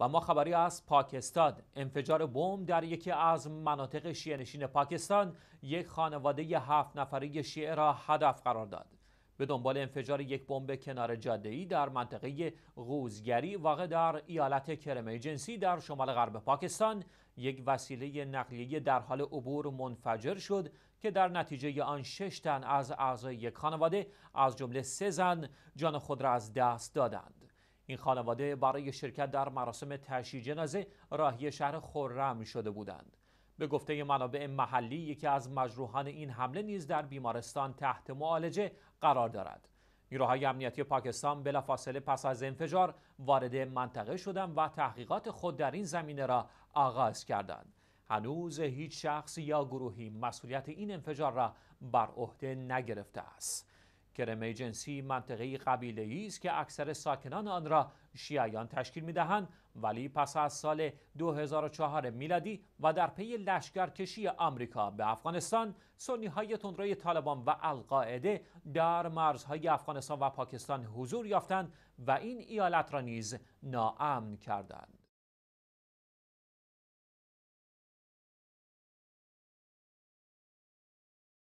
و ما خبری از پاکستان انفجار بمب در یکی از مناطق شیعه نشین پاکستان یک خانواده هفت نفره شیعه را هدف قرار داد به دنبال انفجار یک بمب کنار جاده ای در منطقه غوزگری واقع در ایالت کرمه جنسی در شمال غرب پاکستان یک وسیله نقلیه در حال عبور منفجر شد که در نتیجه آن شش تن از اعضای یک خانواده از جمله سه زن جان خود را از دست دادند این خانواده برای شرکت در مراسم تشییع جنازه راهی شهر خرم شده بودند به گفته منابع محلی یکی از مجروحان این حمله نیز در بیمارستان تحت معالجه قرار دارد نیروهای امنیتی پاکستان بلافاصله پس از انفجار وارد منطقه شدند و تحقیقات خود در این زمینه را آغاز کردند هنوز هیچ شخص یا گروهی مسئولیت این انفجار را بر عهده نگرفته است کرم ایجنسی منطقه قبیله‌ای است که اکثر ساکنان آن را شیعیان تشکیل می‌دهند ولی پس از سال 2004 میلادی و در پی لشکرکشی آمریکا به افغانستان های تندروی طالبان و القاعده در مرزهای افغانستان و پاکستان حضور یافتند و این ایالت را نیز ناامن کردند